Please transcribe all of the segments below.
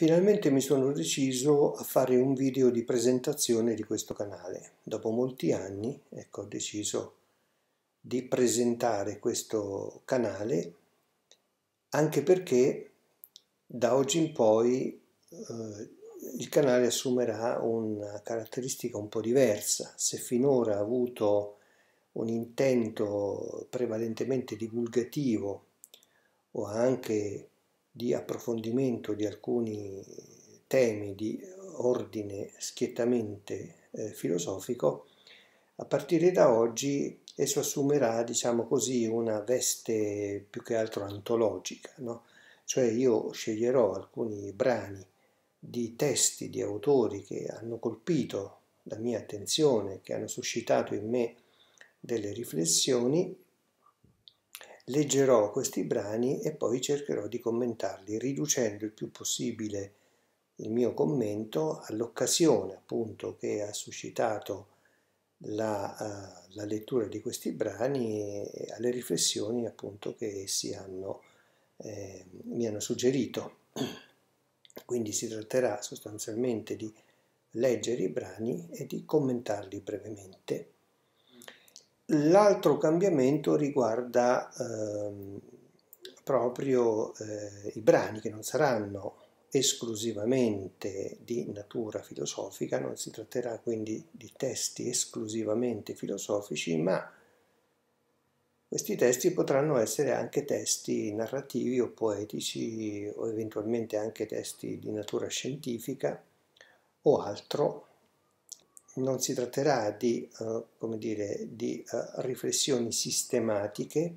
Finalmente mi sono deciso a fare un video di presentazione di questo canale. Dopo molti anni, ecco, ho deciso di presentare questo canale anche perché da oggi in poi eh, il canale assumerà una caratteristica un po' diversa. Se finora ha avuto un intento prevalentemente divulgativo o anche di approfondimento di alcuni temi di ordine schiettamente eh, filosofico, a partire da oggi esso assumerà, diciamo così, una veste più che altro antologica, no? cioè io sceglierò alcuni brani di testi di autori che hanno colpito la mia attenzione, che hanno suscitato in me delle riflessioni leggerò questi brani e poi cercherò di commentarli, riducendo il più possibile il mio commento all'occasione appunto che ha suscitato la, uh, la, lettura di questi brani e alle riflessioni appunto che essi hanno, eh, mi hanno suggerito. Quindi si tratterà sostanzialmente di leggere i brani e di commentarli brevemente. L'altro cambiamento riguarda eh, proprio eh, i brani che non saranno esclusivamente di natura filosofica, non si tratterà quindi di testi esclusivamente filosofici, ma questi testi potranno essere anche testi narrativi o poetici o eventualmente anche testi di natura scientifica o altro non si tratterà di, uh, come dire, di uh, riflessioni sistematiche,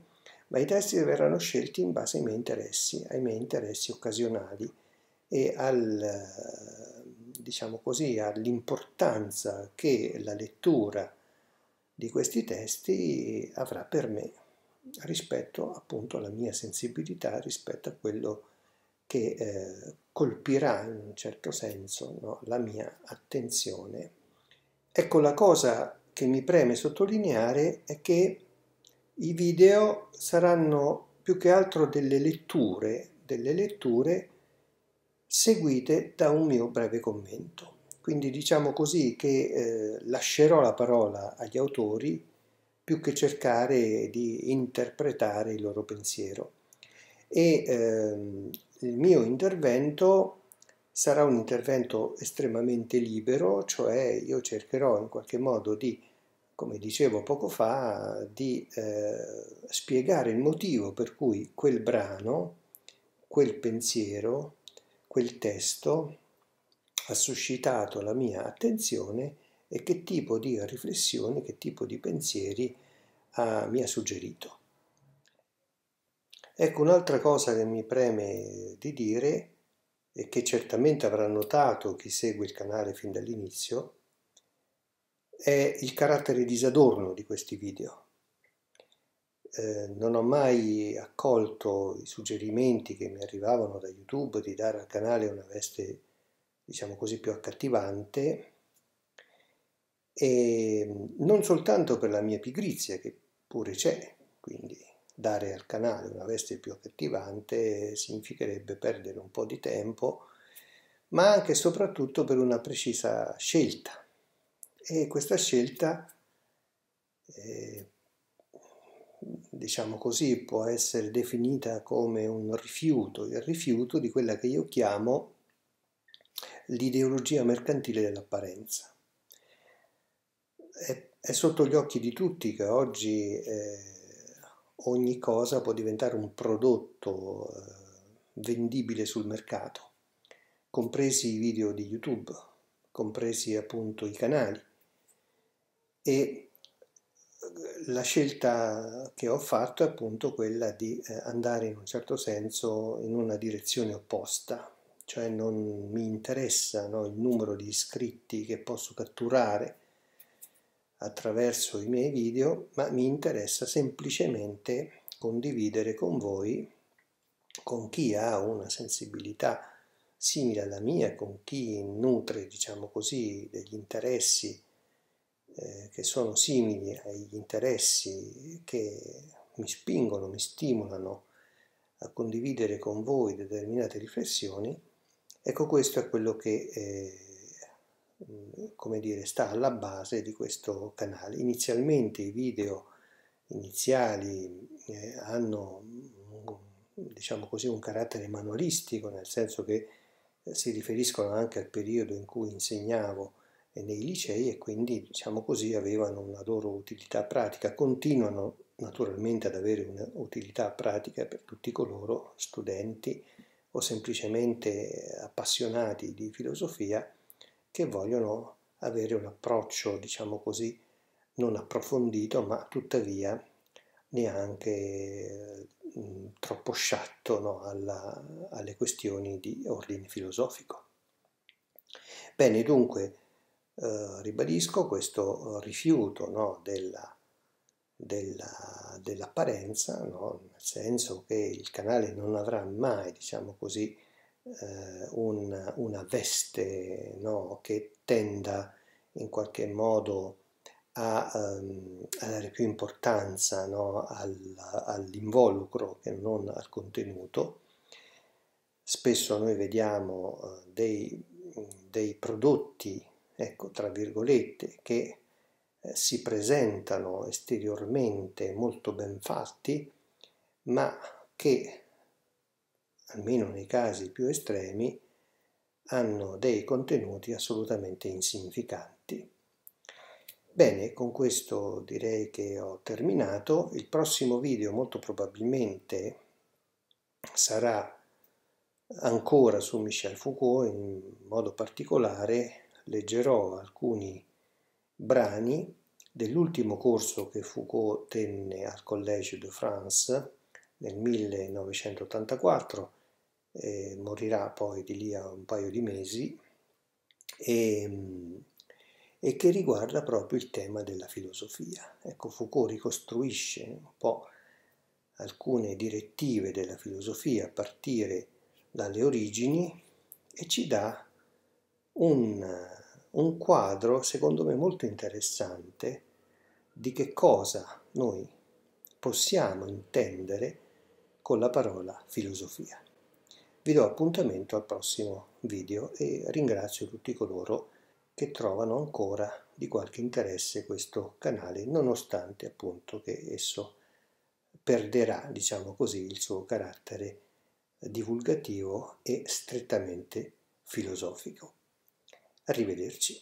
ma i testi verranno scelti in base ai miei interessi, ai miei interessi occasionali e al, eh, diciamo così, all'importanza che la lettura di questi testi avrà per me rispetto appunto alla mia sensibilità, rispetto a quello che eh, colpirà in un certo senso no, la mia attenzione Ecco, la cosa che mi preme sottolineare è che i video saranno più che altro delle letture, delle letture seguite da un mio breve commento. Quindi diciamo così che eh, lascerò la parola agli autori più che cercare di interpretare il loro pensiero. E ehm, il mio intervento sarà un intervento estremamente libero, cioè io cercherò in qualche modo di, come dicevo poco fa, di eh, spiegare il motivo per cui quel brano, quel pensiero, quel testo ha suscitato la mia attenzione e che tipo di riflessioni, che tipo di pensieri ha, ah, mi ha suggerito. Ecco un'altra cosa che mi preme di dire e che certamente avrà notato chi segue il canale fin dall'inizio è il carattere disadorno di questi video. Eh, non ho mai accolto i suggerimenti che mi arrivavano da YouTube di dare al canale una veste, diciamo così, più accattivante e non soltanto per la mia pigrizia che pure c'è, quindi dare al canale una veste più accattivante significherebbe perdere un po' di tempo, ma anche e soprattutto per una precisa scelta. E questa scelta, eh, diciamo così, può essere definita come un rifiuto, il rifiuto di quella che io chiamo l'ideologia mercantile dell'apparenza. È, è, sotto gli occhi di tutti che oggi... Eh, ogni cosa può diventare un prodotto eh, vendibile sul mercato, compresi i video di YouTube, compresi appunto i canali. E eh, la scelta che ho fatto è appunto quella di eh, andare in un certo senso in una direzione opposta, cioè non mi interessa no, il numero di iscritti che posso catturare attraverso i miei video, ma mi interessa semplicemente condividere con voi, con chi ha una sensibilità simile alla mia, con chi nutre, diciamo così, degli interessi eh, che sono simili agli interessi che mi spingono, mi stimolano a condividere con voi determinate riflessioni, ecco questo è quello che... Eh, Mm, come dire, sta alla base di questo canale. Inizialmente i video iniziali eh, hanno mm, diciamo così, un carattere manualistico, nel senso che eh, si riferiscono anche al periodo in cui insegnavo eh, nei licei e quindi diciamo così avevano una loro utilità pratica, continuano naturalmente ad avere un'utilità pratica per tutti coloro, studenti o semplicemente eh, appassionati di filosofia, che vogliono avere un approccio, diciamo così, non approfondito, ma tuttavia neanche mh, mm, troppo sciatto no, alla, alle questioni di ordine filosofico. Bene, dunque, eh, ribadisco questo rifiuto no, della, della, dell'apparenza, no, nel senso che il canale non avrà mai, diciamo così, eh, un, una veste no, che tenda in qualche modo a, ehm, a dare più importanza no, al, all'involucro che non al contenuto. Spesso noi vediamo eh, dei, dei prodotti, ecco, tra virgolette, che eh, si presentano esteriormente molto ben fatti, ma che almeno nei casi più estremi, hanno dei contenuti assolutamente insignificanti. Bene, con questo direi che ho terminato. Il prossimo video molto probabilmente sarà ancora su Michel Foucault, in modo particolare leggerò alcuni brani dell'ultimo corso che Foucault tenne al Collège de France nel 1984, eh, morirà poi di lì a un paio di mesi, e, ehm, e, che riguarda proprio il tema della filosofia. Ecco, Foucault ricostruisce un po' alcune direttive della filosofia a partire dalle origini e ci dà un, un quadro, secondo me, molto interessante di che cosa noi possiamo intendere con la parola filosofia. Vi do appuntamento al prossimo video e ringrazio tutti coloro che trovano ancora di qualche interesse questo canale nonostante appunto che esso perderà diciamo così il suo carattere divulgativo e strettamente filosofico. Arrivederci.